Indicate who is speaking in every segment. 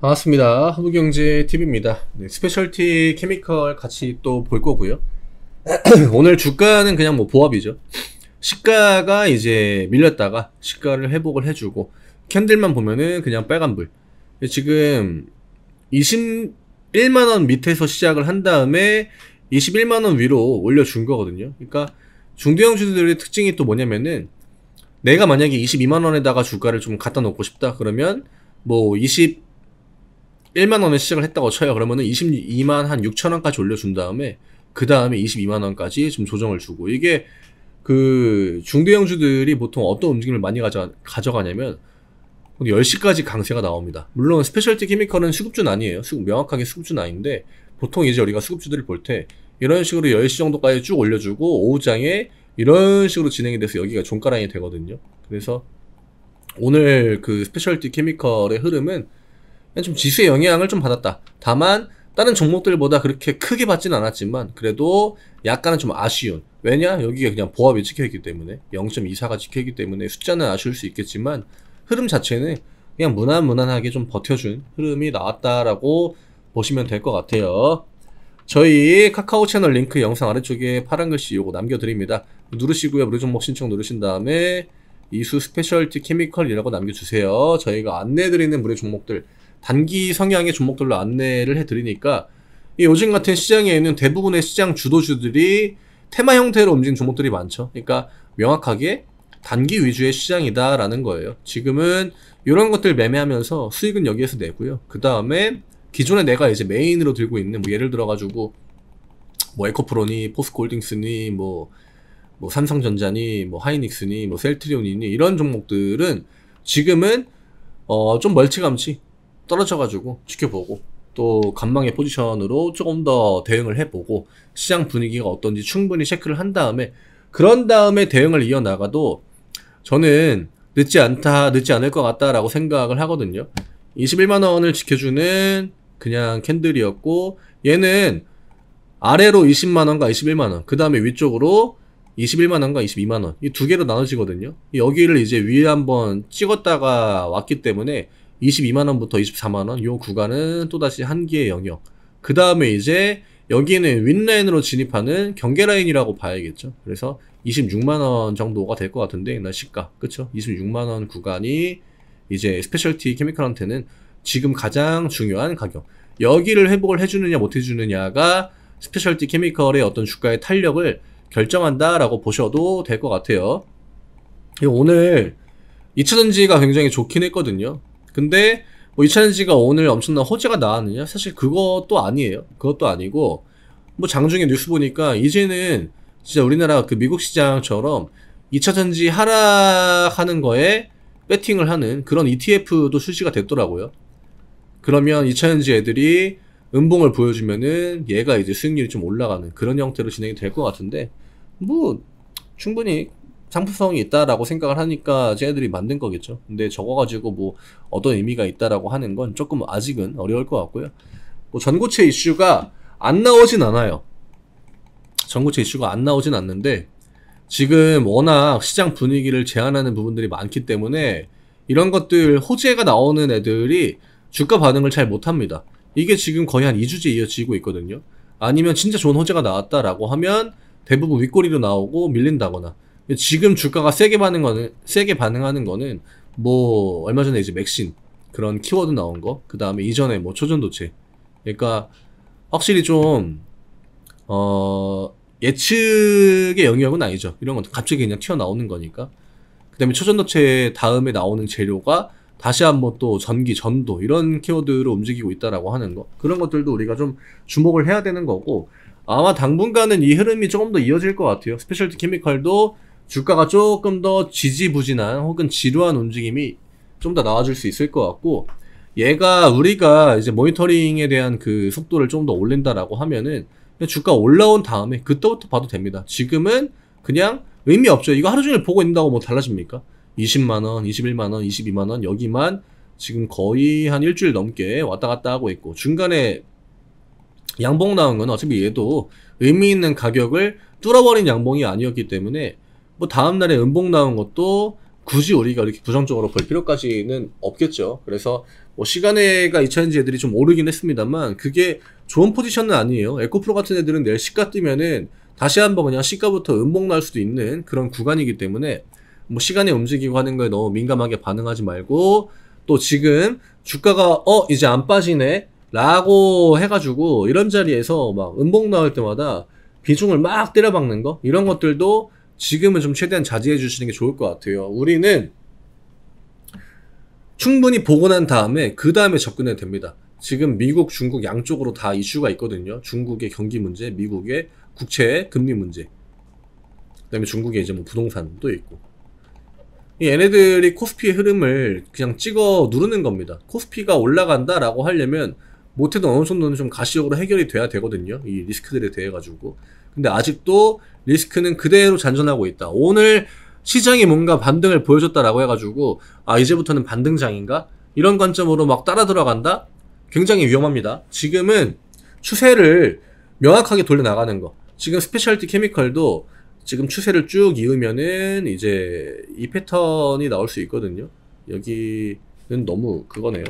Speaker 1: 반갑습니다. 한국경제TV입니다. 네, 스페셜티 케미컬 같이 또 볼 거고요. 오늘 주가는 그냥 뭐 보합이죠. 시가가 이제 밀렸다가 시가를 회복을 해주고 캔들만 보면은 그냥 빨간불. 지금 21만원 밑에서 시작을 한 다음에 21만원 위로 올려준 거거든요. 그러니까 중대형 주주들의 특징이 또 뭐냐면은 내가 만약에 22만원에다가 주가를 좀 갖다 놓고 싶다 그러면 뭐 20, 1만원에 시작을 했다고 쳐요. 그러면은 22만 한 6천원까지 올려준 다음에, 그 다음에 22만원까지 좀 조정을 주고, 이게 그 중대형주들이 보통 어떤 움직임을 많이 가져, 가져가냐면, 10시까지 뭐 강세가 나옵니다. 물론 스페셜티 케미컬은 수급주는 아니에요. 수급, 명확하게 수급주는 아닌데, 보통 이제 우리가 수급주들을 볼 때, 이런 식으로 10시 정도까지 쭉 올려주고, 오후장에 이런 식으로 진행이 돼서 여기가 종가라이 되거든요. 그래서 오늘 그 스페셜티 케미컬의 흐름은 좀 지수의 영향을 좀 받았다. 다만 다른 종목들보다 그렇게 크게 받지는 않았지만 그래도 약간은 좀 아쉬운 왜냐? 여기가 그냥 보합이 찍혀있기 때문에 0.24가 찍혀있기 때문에 숫자는 아쉬울 수 있겠지만 흐름 자체는 그냥 무난무난하게 좀 버텨준 흐름이 나왔다라고 보시면 될 것 같아요. 저희 카카오 채널 링크 영상 아래쪽에 파란 글씨 요거 남겨드립니다. 누르시고요. 무료 종목 신청 누르신 다음에 이수 스페셜티 케미컬이라고 남겨주세요. 저희가 안내해드리는 무료 종목들 단기 성향의 종목들로 안내를 해드리니까 이 요즘 같은 시장에는 대부분의 시장 주도주들이 테마 형태로 움직이는 종목들이 많죠. 그러니까 명확하게 단기 위주의 시장이다라는 거예요. 지금은 이런 것들 매매하면서 수익은 여기에서 내고요. 그 다음에 기존에 내가 이제 메인으로 들고 있는 뭐 예를 들어가지고 뭐 에코프로니, 포스코홀딩스니, 뭐, 뭐 삼성전자니, 뭐 하이닉스니, 뭐 셀트리온이니 이런 종목들은 지금은 어, 좀멀티감치 떨어져가지고 지켜보고 또 간망의 포지션으로 조금 더 대응을 해보고 시장 분위기가 어떤지 충분히 체크를 한 다음에 그런 다음에 대응을 이어나가도 저는 늦지 않다, 늦지 않을 것 같다라고 생각을 하거든요. 21만원을 지켜주는 그냥 캔들이었고 얘는 아래로 20만원과 21만원 그 다음에 위쪽으로 21만원과 22만원 이 두 개로 나눠지거든요 여기를 이제 위에 한번 찍었다가 왔기 때문에 22만원부터 24만원 요 구간은 또다시 한계의 영역 그 다음에 이제 여기는 윈라인으로 진입하는 경계라인이라고 봐야겠죠 그래서 26만원 정도가 될 것 같은데 나 시가 그쵸 26만원 구간이 이제 스페셜티 케미컬한테는 지금 가장 중요한 가격 여기를 회복을 해주느냐 못해주느냐가 스페셜티 케미컬의 어떤 주가의 탄력을 결정한다라고 보셔도 될 것 같아요 예, 오늘 2차전지가 굉장히 좋긴 했거든요 근데 뭐 2차 전지가 오늘 엄청난 호재가 나왔느냐? 사실 그것도 아니에요. 그것도 아니고 뭐 장중에 뉴스 보니까 이제는 진짜 우리나라 그 미국 시장처럼 2차 전지 하락하는 거에 배팅을 하는 그런 ETF도 출시가 됐더라고요. 그러면 2차 전지 애들이 음봉을 보여주면은 얘가 이제 수익률이 좀 올라가는 그런 형태로 진행이 될 것 같은데 뭐 충분히 상품성이 있다라고 생각을 하니까 쟤네들이 만든 거겠죠. 근데 저거 가지고 뭐 어떤 의미가 있다라고 하는 건 조금 아직은 어려울 것 같고요. 뭐 전고체 이슈가 안 나오진 않아요. 전고체 이슈가 안 나오진 않는데 지금 워낙 시장 분위기를 제한하는 부분들이 많기 때문에 이런 것들 호재가 나오는 애들이 주가 반응을 잘 못합니다. 이게 지금 거의 한 2주째 이어지고 있거든요. 아니면 진짜 좋은 호재가 나왔다라고 하면 대부분 윗꼬리로 나오고 밀린다거나 지금 주가가 세게 반응 거는 세게 반응하는 거는 뭐 얼마 전에 이제 맥신 그런 키워드 나온 거, 그 다음에 이전에 뭐 초전도체. 그러니까 확실히 좀 어, 예측의 영역은 아니죠. 이런 건 갑자기 그냥 튀어나오는 거니까. 그 다음에 초전도체 다음에 나오는 재료가 다시 한번 또 전기, 전도 이런 키워드로 움직이고 있다라고 하는 거 그런 것들도 우리가 좀 주목을 해야 되는 거고 아마 당분간은 이 흐름이 조금 더 이어질 것 같아요 스페셜티 케미컬도 주가가 조금 더 지지부진한 혹은 지루한 움직임이 좀 더 나와줄 수 있을 것 같고 얘가 우리가 이제 모니터링에 대한 그 속도를 좀 더 올린다라고 하면은 주가 올라온 다음에 그때부터 봐도 됩니다. 지금은 그냥 의미 없죠. 이거 하루 종일 보고 있는다고 뭐 달라집니까? 20만원, 21만원, 22만원 여기만 지금 거의 한 일주일 넘게 왔다 갔다 하고 있고 중간에 양봉 나온 건 어차피 얘도 의미 있는 가격을 뚫어버린 양봉이 아니었기 때문에 뭐 다음날에 음봉 나온 것도 굳이 우리가 이렇게 부정적으로 볼 필요까지는 없겠죠. 그래서 뭐 시간에가 2차인지 애들이 좀 오르긴 했습니다만 그게 좋은 포지션은 아니에요. 에코프로 같은 애들은 내일 시가 뜨면은 다시 한번 그냥 시가부터 음봉 날 수도 있는 그런 구간이기 때문에 뭐 시간이 움직이고 하는 거에 너무 민감하게 반응하지 말고 또 지금 주가가 어 이제 안 빠지네 라고 해가지고 이런 자리에서 막 음봉 나올 때마다 비중을 막 때려박는 거 이런 것들도 지금은 좀 최대한 자제해 주시는 게 좋을 것 같아요. 우리는 충분히 보고 난 다음에 그 다음에 접근해도 됩니다. 지금 미국, 중국 양쪽으로 다 이슈가 있거든요. 중국의 경기 문제, 미국의 국채 금리 문제. 그다음에 중국의 이제 뭐 부동산도 있고. 얘네들이 코스피의 흐름을 그냥 찍어 누르는 겁니다. 코스피가 올라간다라고 하려면 못해도 어느 정도는 좀 가시적으로 해결이 돼야 되거든요. 이 리스크들에 대해 가지고. 근데 아직도 리스크는 그대로 잔존하고 있다. 오늘 시장이 뭔가 반등을 보여줬다라고 해가지고 아 이제부터는 반등장인가? 이런 관점으로 막 따라 들어간다? 굉장히 위험합니다. 지금은 추세를 명확하게 돌려나가는 거. 지금 스페셜티 케미컬도 지금 추세를 쭉 이으면은 이제 이 패턴이 나올 수 있거든요. 여기는 너무 그거네요.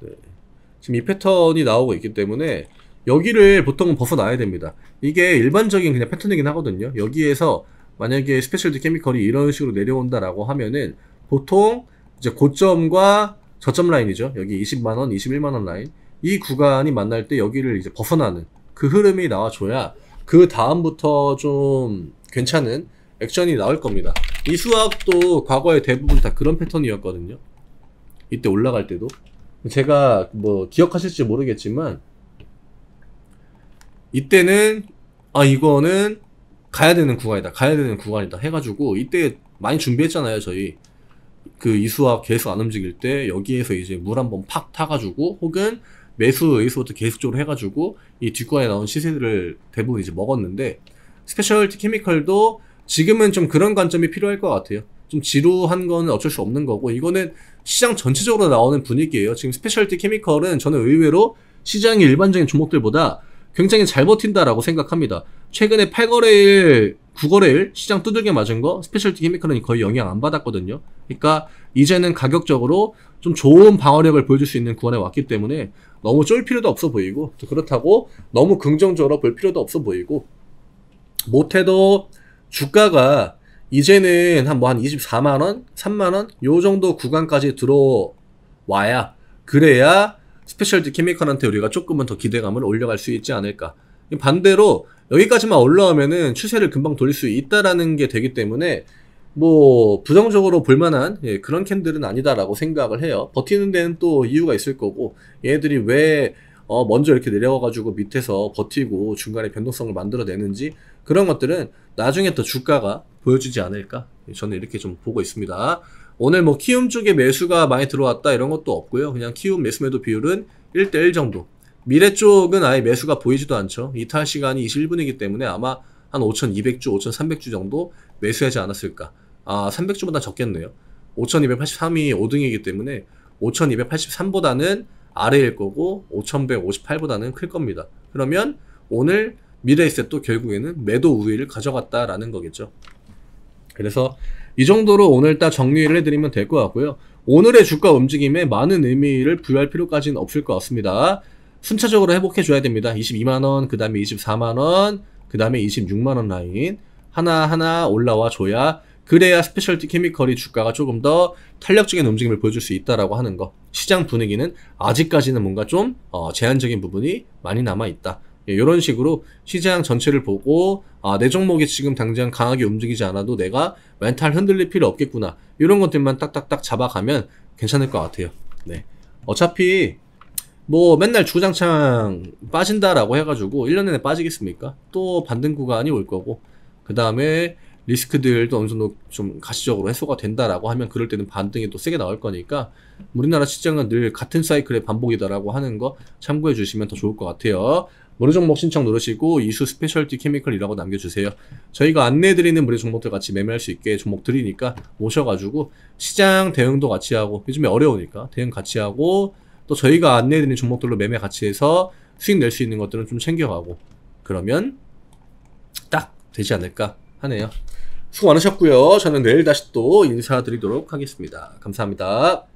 Speaker 1: 네. 지금 이 패턴이 나오고 있기 때문에 여기를 보통은 벗어나야 됩니다. 이게 일반적인 그냥 패턴이긴 하거든요. 여기에서 만약에 스페셜드 케미컬이 이런 식으로 내려온다라고 하면은 보통 이제 고점과 저점 라인이죠. 여기 20만원, 21만원 라인. 이 구간이 만날 때 여기를 이제 벗어나는 그 흐름이 나와줘야 그 다음부터 좀 괜찮은 액션이 나올 겁니다. 이 수학도 과거에 대부분 다 그런 패턴이었거든요. 이때 올라갈 때도. 제가 뭐 기억하실지 모르겠지만 이때는 아 이거는 가야 되는 구간이다 가야 되는 구간이다 해가지고 이때 많이 준비했잖아요 저희 그 이수압 계속 안 움직일 때 여기에서 이제 물 한번 팍 타가지고 혹은 매수 의수부터 계속적으로 해가지고 이 뒷구간에 나온 시세들을 대부분 이제 먹었는데 스페셜티 케미컬도 지금은 좀 그런 관점이 필요할 것 같아요 좀 지루한 거는 어쩔 수 없는 거고 이거는 시장 전체적으로 나오는 분위기예요 지금 스페셜티 케미컬은 저는 의외로 시장의 일반적인 종목들보다 굉장히 잘 버틴다라고 생각합니다. 최근에 8거래일, 9거래일 시장 두들겨 맞은 거 스페셜티 케미컬은 거의 영향 안 받았거든요. 그러니까 이제는 가격적으로 좀 좋은 방어력을 보여줄 수 있는 구간에 왔기 때문에 너무 쫄 필요도 없어 보이고 또 그렇다고 너무 긍정적으로 볼 필요도 없어 보이고 못해도 주가가 이제는 한 뭐 한 24만원, 뭐 3만원 요 정도 구간까지 들어와야 그래야 스페셜티 케미컬한테 우리가 조금은 더 기대감을 올려갈 수 있지 않을까. 반대로 여기까지만 올라오면은 추세를 금방 돌릴 수 있다라는 게 되기 때문에 뭐 부정적으로 볼만한 예, 그런 캔들은 아니다라고 생각을 해요. 버티는 데는 또 이유가 있을 거고 얘들이 왜 어, 먼저 이렇게 내려와가지고 밑에서 버티고 중간에 변동성을 만들어내는지 그런 것들은 나중에 더 주가가 보여주지 않을까 저는 이렇게 좀 보고 있습니다. 오늘 뭐 키움 쪽에 매수가 많이 들어왔다 이런 것도 없고요. 그냥 키움 매수 매도 비율은 1대1 정도. 미래 쪽은 아예 매수가 보이지도 않죠. 이탈 시간이 21분이기 때문에 아마 한 5,200주, 5,300주 정도 매수하지 않았을까. 아, 300주보다 적겠네요. 5,283이 5등이기 때문에 5,283보다는 아래일 거고 5,158보다는 클 겁니다. 그러면 오늘 미래에셋도 결국에는 매도 우위를 가져갔다라는 거겠죠. 그래서 이 정도로 오늘 딱 정리를 해드리면 될 것 같고요. 오늘의 주가 움직임에 많은 의미를 부여할 필요까지는 없을 것 같습니다. 순차적으로 회복해줘야 됩니다. 22만원, 그 다음에 24만원, 그 다음에 26만원 라인 하나하나 올라와줘야 그래야 스페셜티 케미컬이 주가가 조금 더 탄력적인 움직임을 보여줄 수 있다라고 하는 거. 시장 분위기는 아직까지는 뭔가 좀 어, 제한적인 부분이 많이 남아 있다. 이런 예, 식으로 시장 전체를 보고 아, 내 종목이 지금 당장 강하게 움직이지 않아도 내가 멘탈 흔들릴 필요 없겠구나 이런 것들만 딱딱딱 잡아가면 괜찮을 것 같아요. 네, 어차피 뭐 맨날 주장창 빠진다라고 해가지고 1년 내내 빠지겠습니까? 또 반등 구간이 올 거고 그 다음에 리스크들도 어느 정도 좀 가시적으로 해소가 된다라고 하면 그럴 때는 반등이 또 세게 나올 거니까 우리나라 시장은 늘 같은 사이클의 반복이다라고 하는 거 참고해 주시면 더 좋을 것 같아요. 무료 종목 신청 누르시고 이수 스페셜티 케미컬이라고 남겨주세요. 저희가 안내해드리는 무료 종목들 같이 매매할 수 있게 종목 드리니까 오셔가지고 시장 대응도 같이 하고 요즘에 어려우니까 대응 같이 하고 또 저희가 안내해드리는 종목들로 매매 같이 해서 수익 낼 수 있는 것들은 좀 챙겨가고 그러면 딱 되지 않을까 하네요. 수고 많으셨고요. 저는 내일 다시 또 인사드리도록 하겠습니다. 감사합니다.